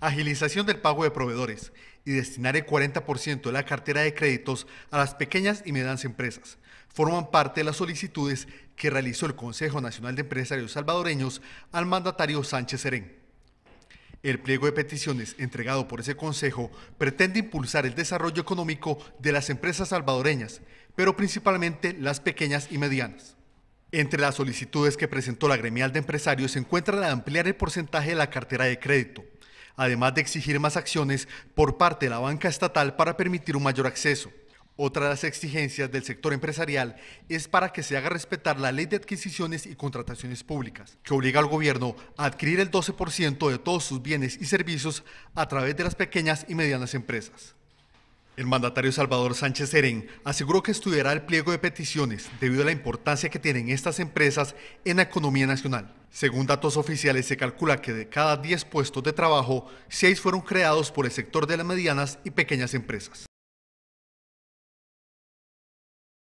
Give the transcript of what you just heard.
Agilización del pago de proveedores y destinar el 40% de la cartera de créditos a las pequeñas y medianas empresas forman parte de las solicitudes que realizó el Consejo Nacional de Empresarios Salvadoreños al mandatario Sánchez Serén. El pliego de peticiones entregado por ese Consejo pretende impulsar el desarrollo económico de las empresas salvadoreñas, pero principalmente las pequeñas y medianas. Entre las solicitudes que presentó la gremial de empresarios se encuentra la de ampliar el porcentaje de la cartera de crédito, además de exigir más acciones por parte de la banca estatal para permitir un mayor acceso. Otra de las exigencias del sector empresarial es para que se haga respetar la ley de adquisiciones y contrataciones públicas, que obliga al gobierno a adquirir el 12% de todos sus bienes y servicios a través de las pequeñas y medianas empresas. El mandatario Salvador Sánchez Serén aseguró que estudiará el pliego de peticiones debido a la importancia que tienen estas empresas en la economía nacional. Según datos oficiales, se calcula que de cada 10 puestos de trabajo, 6 fueron creados por el sector de las medianas y pequeñas empresas.